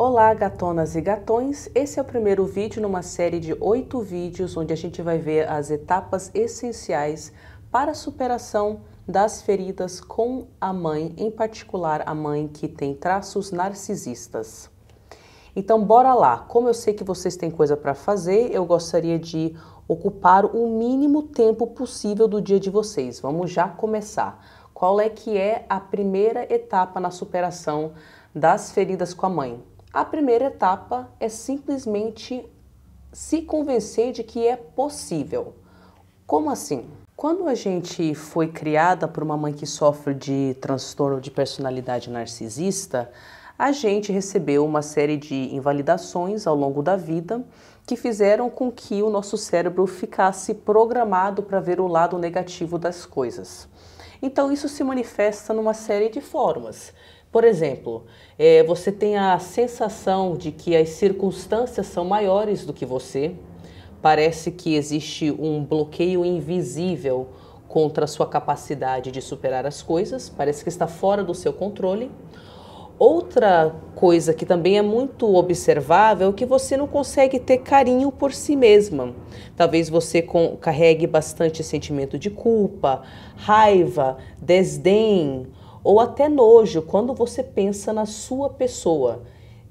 Olá gatonas e gatões, esse é o primeiro vídeo numa série de oito vídeos onde a gente vai ver as etapas essenciais para a superação das feridas com a mãe, em particular a mãe que tem traços narcisistas. Então bora lá, como eu sei que vocês têm coisa para fazer, eu gostaria de ocupar o mínimo tempo possível do dia de vocês. Vamos já começar. Qual é que é a primeira etapa na superação das feridas com a mãe? A primeira etapa é simplesmente se convencer de que é possível. Como assim? Quando a gente foi criada por uma mãe que sofre de transtorno de personalidade narcisista, a gente recebeu uma série de invalidações ao longo da vida que fizeram com que o nosso cérebro ficasse programado para ver o lado negativo das coisas. Então, isso se manifesta numa série de formas. Por exemplo, é, você tem a sensação de que as circunstâncias são maiores do que você, parece que existe um bloqueio invisível contra a sua capacidade de superar as coisas, parece que está fora do seu controle. Outra coisa que também é muito observável é que você não consegue ter carinho por si mesma. Talvez você carregue bastante sentimento de culpa, raiva, desdém, ou até nojo quando você pensa na sua pessoa.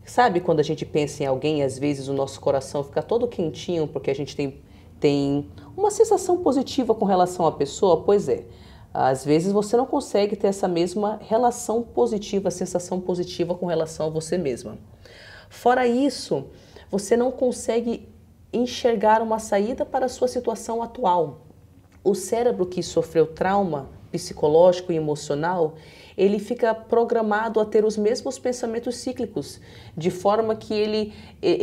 Sabe quando a gente pensa em alguém, às vezes o nosso coração fica todo quentinho porque a gente tem, tem uma sensação positiva com relação à pessoa? Pois é. Às vezes você não consegue ter essa mesma relação positiva, sensação positiva com relação a você mesma. Fora isso, você não consegue enxergar uma saída para a sua situação atual. O cérebro que sofreu trauma psicológico e emocional, ele fica programado a ter os mesmos pensamentos cíclicos, de forma que ele,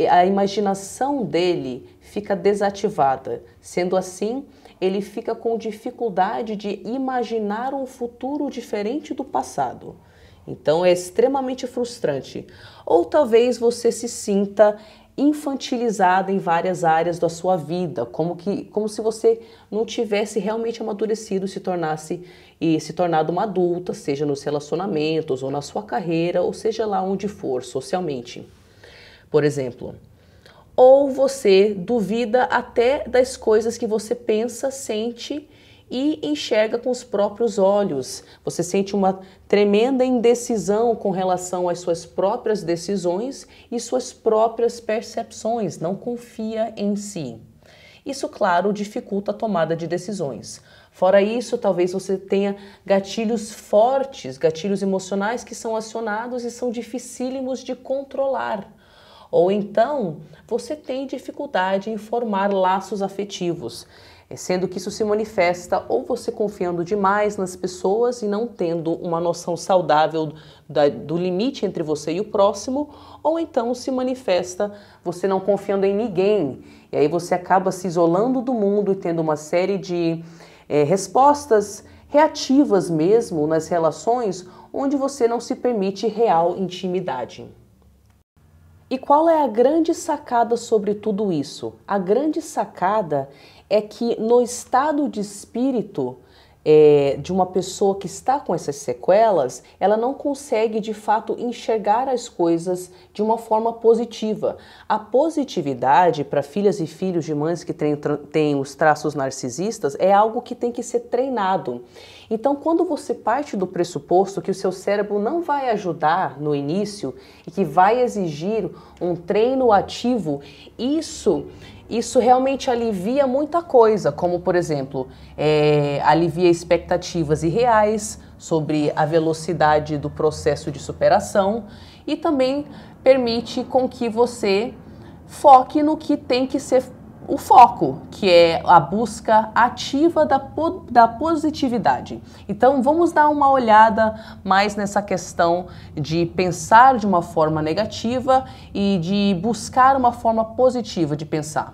a imaginação dele fica desativada. Sendo assim, ele fica com dificuldade de imaginar um futuro diferente do passado. Então é extremamente frustrante. Ou talvez você se sinta infantilizada em várias áreas da sua vida, como que como se você não tivesse realmente amadurecido, se tornasse e se tornado uma adulta, seja nos relacionamentos ou na sua carreira, ou seja lá onde for, socialmente. Por exemplo, ou você duvida até das coisas que você pensa, sente e enxerga com os próprios olhos. Você sente uma tremenda indecisão com relação às suas próprias decisões e suas próprias percepções, não confia em si. Isso, claro, dificulta a tomada de decisões. Fora isso, talvez você tenha gatilhos fortes, gatilhos emocionais que são acionados e são dificílimos de controlar. Ou então, você tem dificuldade em formar laços afetivos. É sendo que isso se manifesta ou você confiando demais nas pessoas e não tendo uma noção saudável da, do limite entre você e o próximo, ou então se manifesta você não confiando em ninguém. E aí você acaba se isolando do mundo e tendo uma série de é, respostas reativas mesmo nas relações onde você não se permite real intimidade. E qual é a grande sacada sobre tudo isso? A grande sacada é que no estado de espírito é, de uma pessoa que está com essas sequelas, ela não consegue de fato enxergar as coisas de uma forma positiva. A positividade para filhas e filhos de mães que têm, têm os traços narcisistas é algo que tem que ser treinado. Então, quando você parte do pressuposto que o seu cérebro não vai ajudar no início e que vai exigir um treino ativo, isso isso realmente alivia muita coisa, como por exemplo, é, alivia expectativas irreais sobre a velocidade do processo de superação e também permite com que você foque no que tem que ser o foco, que é a busca ativa da, da positividade. Então, vamos dar uma olhada mais nessa questão de pensar de uma forma negativa e de buscar uma forma positiva de pensar.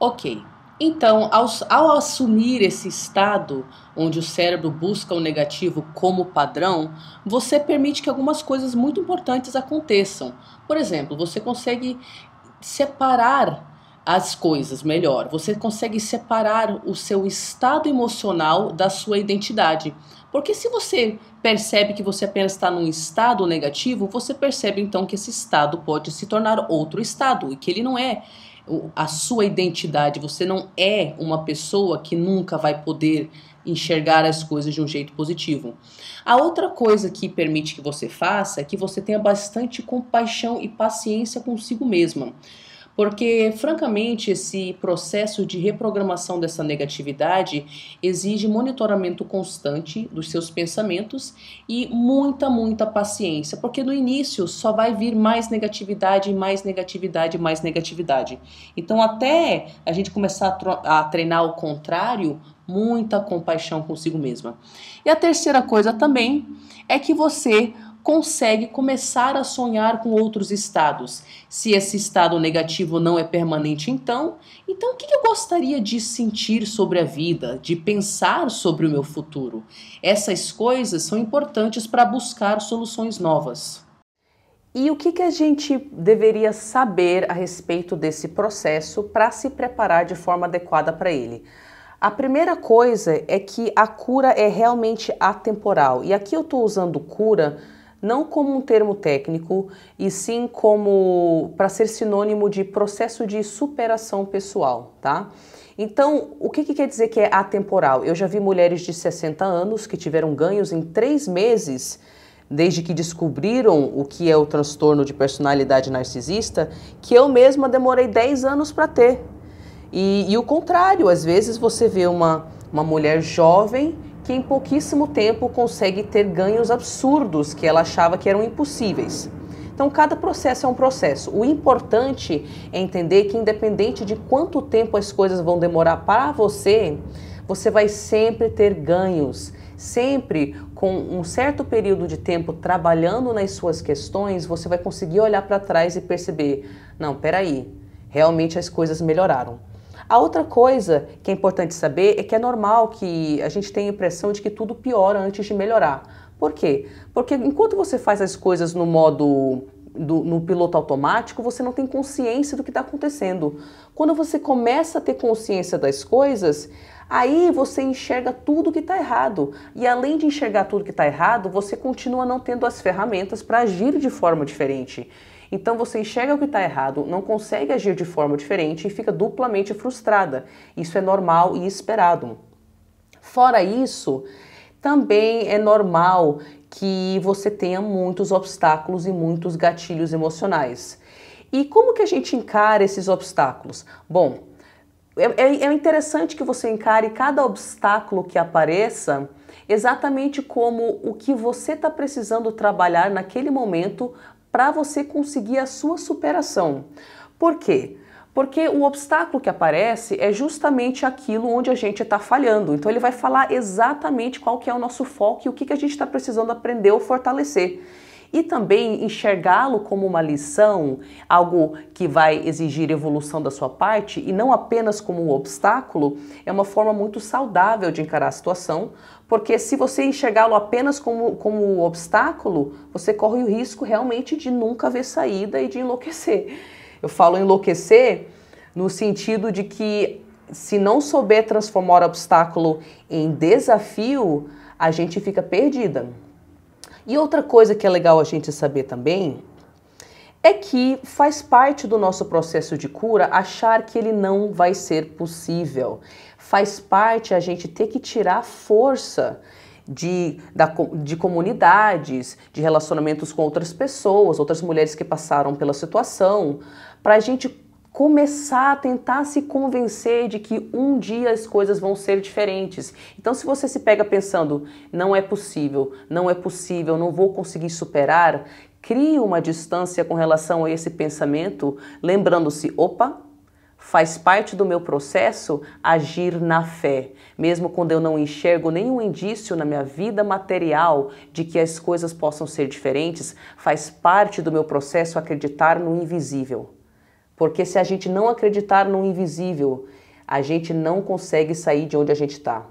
Ok, então, ao, ao, assumir esse estado onde o cérebro busca o negativo como padrão, você permite que algumas coisas muito importantes aconteçam. Por exemplo, você consegue separar as coisas melhor. Você consegue separar o seu estado emocional da sua identidade. Porque se você percebe que você apenas está num estado negativo, você percebe então que esse estado pode se tornar outro estado e que ele não é a sua identidade. Você não é uma pessoa que nunca vai poder enxergar as coisas de um jeito positivo. A outra coisa que permite que você faça é que você tenha bastante compaixão e paciência consigo mesma. Porque, francamente, esse processo de reprogramação dessa negatividade exige monitoramento constante dos seus pensamentos e muita, muita paciência, porque no início só vai vir mais negatividade, mais negatividade, mais negatividade. Então, até a gente começar a treinar o contrário, muita compaixão consigo mesma. E a terceira coisa também é que você consegue começar a sonhar com outros estados. Se esse estado negativo não é permanente, então, então o que eu gostaria de sentir sobre a vida, de pensar sobre o meu futuro? Essas coisas são importantes para buscar soluções novas. E o que, que a gente deveria saber a respeito desse processo para se preparar de forma adequada para ele? A primeira coisa é que a cura é realmente atemporal. E aqui eu estou usando cura não como um termo técnico, e sim como para ser sinônimo de processo de superação pessoal, tá? Então, o que, que, quer dizer que é atemporal? Eu já vi mulheres de 60 anos que tiveram ganhos em três meses desde que descobriram o que é o transtorno de personalidade narcisista, que eu mesma demorei 10 anos para ter. E, e o contrário, às vezes você vê uma, uma mulher jovem que em pouquíssimo tempo consegue ter ganhos absurdos que ela achava que eram impossíveis. Então, cada processo é um processo. O importante é entender que, independente de quanto tempo as coisas vão demorar para você, você vai sempre ter ganhos. Sempre com um certo período de tempo trabalhando nas suas questões, você vai conseguir olhar para trás e perceber: não, peraí, realmente as coisas melhoraram. A outra coisa que é importante saber é que é normal que a gente tenha a impressão de que tudo piora antes de melhorar. Por quê? Porque enquanto você faz as coisas no modo do, no piloto automático, você não tem consciência do que está acontecendo. Quando você começa a ter consciência das coisas, aí você enxerga tudo que está errado. E além de enxergar tudo que está errado, você continua não tendo as ferramentas para agir de forma diferente. Então você enxerga o que está errado, não consegue agir de forma diferente e fica duplamente frustrada. Isso é normal e esperado. Fora isso, também é normal que você tenha muitos obstáculos e muitos gatilhos emocionais. E como que a gente encara esses obstáculos? Bom, é, é, é interessante que você encare cada obstáculo que apareça exatamente como o que você está precisando trabalhar naquele momento para você conseguir a sua superação. Por quê? Porque o obstáculo que aparece é justamente aquilo onde a gente está falhando. Então ele vai falar exatamente qual que é o nosso foco e o que, que a gente está precisando aprender ou fortalecer. E também enxergá-lo como uma lição, algo que vai exigir evolução da sua parte e não apenas como um obstáculo, é uma forma muito saudável de encarar a situação, porque se você enxergá-lo apenas como, como obstáculo, você corre o risco realmente de nunca ver saída e de enlouquecer. Eu falo enlouquecer no sentido de que se não souber transformar obstáculo em desafio, a gente fica perdida. E outra coisa que é legal a gente saber também é que faz parte do nosso processo de cura achar que ele não vai ser possível. Faz parte a gente ter que tirar força de, da, de comunidades, de relacionamentos com outras pessoas, outras mulheres que passaram pela situação, para a gente começar a tentar se convencer de que um dia as coisas vão ser diferentes. Então, se você se pega pensando, não é possível, não é possível, não vou conseguir superar, cria uma distância com relação a esse pensamento, lembrando-se: opa, faz parte do meu processo agir na fé, mesmo quando eu não enxergo nenhum indício na minha vida material de que as coisas possam ser diferentes, faz parte do meu processo acreditar no invisível. Porque se a gente não acreditar no invisível, a gente não consegue sair de onde a gente está.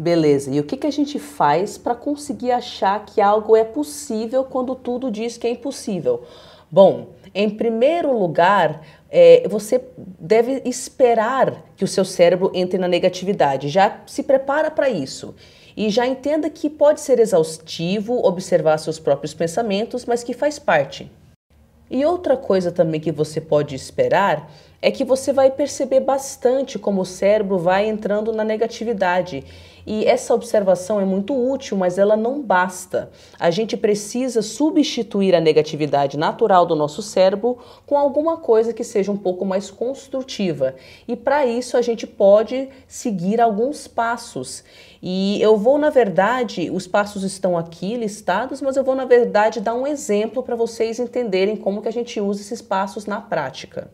Beleza, e o que, que a gente faz para conseguir achar que algo é possível quando tudo diz que é impossível? Bom, em primeiro lugar, é, você deve esperar que o seu cérebro entre na negatividade. Já se prepara para isso. E já entenda que pode ser exaustivo observar seus próprios pensamentos, mas que faz parte. E outra coisa também que você pode esperar é que você vai perceber bastante como o cérebro vai entrando na negatividade e essa observação é muito útil, mas ela não basta. A gente precisa substituir a negatividade natural do nosso cérebro com alguma coisa que seja um pouco mais construtiva. E para isso a gente pode seguir alguns passos. E eu vou, na verdade, os passos estão aqui listados, mas eu vou, na verdade, dar um exemplo para vocês entenderem como que a gente usa esses passos na prática.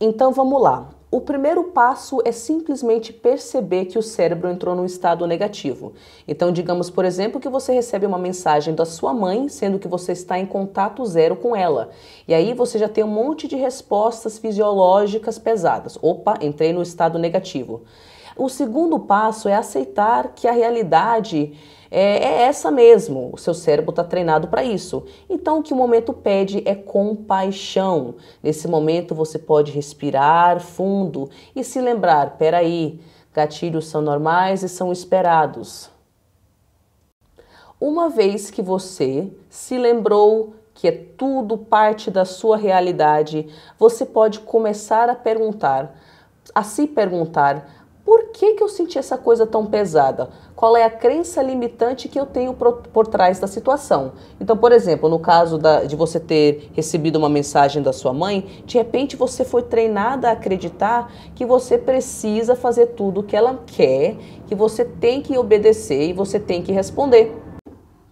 Então vamos lá. O primeiro passo é simplesmente perceber que o cérebro entrou num estado negativo. Então, digamos, por exemplo, que você recebe uma mensagem da sua mãe, sendo que você está em contato zero com ela. E aí você já tem um monte de respostas fisiológicas pesadas. Opa, entrei no estado negativo. O segundo passo é aceitar que a realidade é, é essa mesmo. O seu cérebro está treinado para isso. Então, o que o momento pede é compaixão. Nesse momento, você pode respirar fundo e se lembrar: peraí, gatilhos são normais e são esperados. Uma vez que você se lembrou que é tudo parte da sua realidade, você pode começar a perguntar, a se perguntar por que, que eu senti essa coisa tão pesada? Qual é a crença limitante que eu tenho por, por trás da situação? Então, por exemplo, no caso da, de você ter recebido uma mensagem da sua mãe, de repente você foi treinada a acreditar que você precisa fazer tudo o que ela quer, que você tem que obedecer e você tem que responder.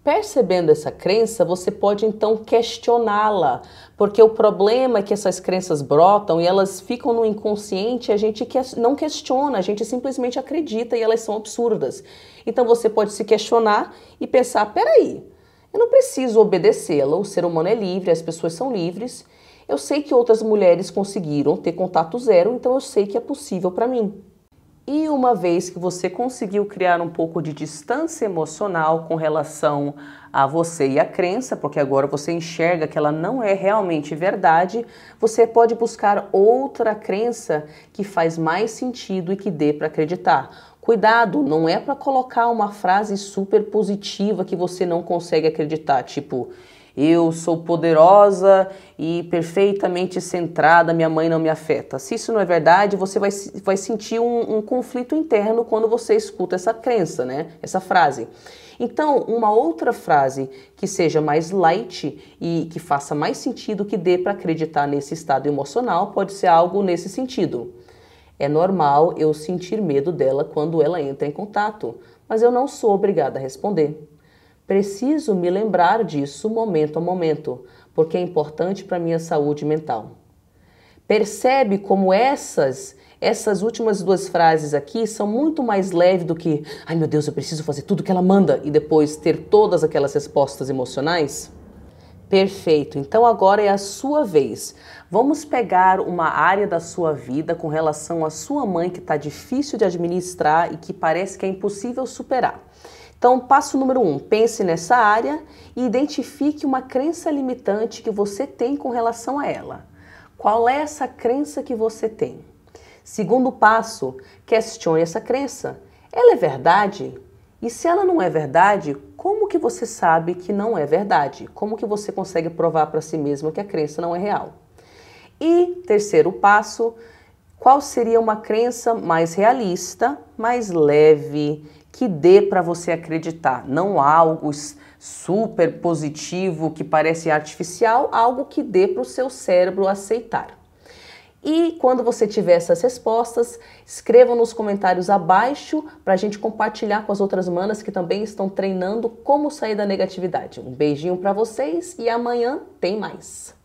Percebendo essa crença, você pode então questioná-la, porque o problema é que essas crenças brotam e elas ficam no inconsciente, a gente não questiona, a gente simplesmente acredita e elas são absurdas. Então você pode se questionar e pensar: peraí, eu não preciso obedecê-la, o ser humano é livre, as pessoas são livres, eu sei que outras mulheres conseguiram ter contato zero, então eu sei que é possível para mim. E uma vez que você conseguiu criar um pouco de distância emocional com relação a você e a crença, porque agora você enxerga que ela não é realmente verdade, você pode buscar outra crença que faz mais sentido e que dê para acreditar. Cuidado, não é para colocar uma frase super positiva que você não consegue acreditar, tipo eu sou poderosa e perfeitamente centrada, minha mãe não me afeta. Se isso não é verdade, você vai, vai sentir um, um conflito interno quando você escuta essa crença, né? Essa frase. Então, uma outra frase que seja mais light e que faça mais sentido, que dê para acreditar nesse estado emocional, pode ser algo nesse sentido. É normal eu sentir medo dela quando ela entra em contato, mas eu não sou obrigada a responder. Preciso me lembrar disso momento a momento, porque é importante para minha saúde mental. Percebe como essas essas últimas duas frases aqui são muito mais leves do que ai meu Deus, eu preciso fazer tudo que ela manda e depois ter todas aquelas respostas emocionais? Perfeito. Então agora é a sua vez. Vamos pegar uma área da sua vida com relação à sua mãe que está difícil de administrar e que parece que é impossível superar. Então, passo número um: pense nessa área e identifique uma crença limitante que você tem com relação a ela. Qual é essa crença que você tem? Segundo passo: questione essa crença. Ela é verdade? E se ela não é verdade, como que você sabe que não é verdade? Como que você consegue provar para si mesmo que a crença não é real? E terceiro passo, qual seria uma crença mais realista, mais leve, que dê para você acreditar. Não algo super positivo que parece artificial, algo que dê para o seu cérebro aceitar. E quando você tiver essas respostas, escreva nos comentários abaixo para a gente compartilhar com as outras manas que também estão treinando como sair da negatividade. Um beijinho para vocês e amanhã tem mais.